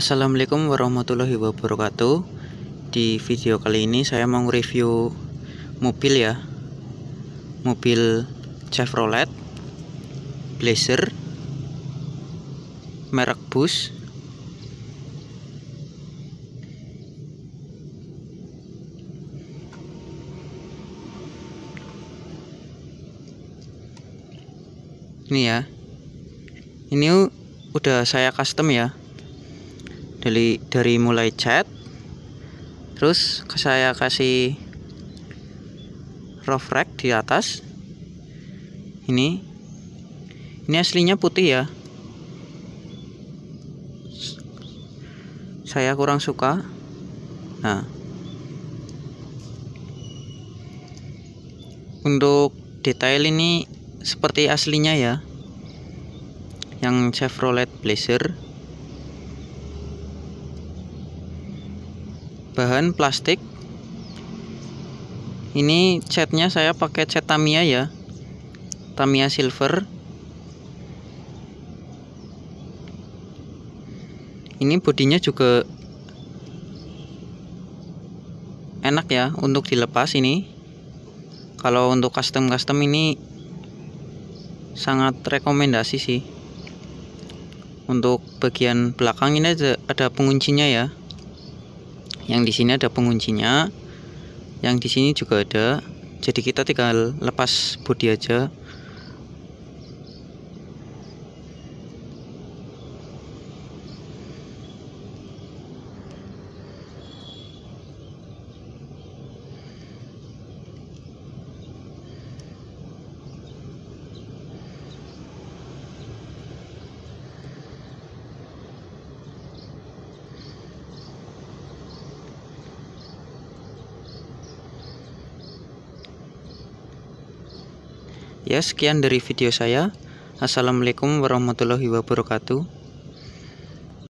Assalamualaikum warahmatullahi wabarakatuh Di video kali ini saya mau review mobil ya Mobil Chevrolet Blazer Merek bus Ini ya Ini udah saya custom ya dari dari mulai chat terus saya kasih rough rack di atas ini ini aslinya putih ya saya kurang suka nah untuk detail ini seperti aslinya ya yang Chevrolet Blazer bahan plastik ini catnya saya pakai cat Tamiya ya Tamiya silver ini bodinya juga enak ya untuk dilepas ini kalau untuk custom-custom ini sangat rekomendasi sih untuk bagian belakang ini ada, ada penguncinya ya yang di sini ada penguncinya yang di sini juga ada jadi kita tinggal lepas bodi aja Ya, sekian dari video saya. Assalamualaikum warahmatullahi wabarakatuh.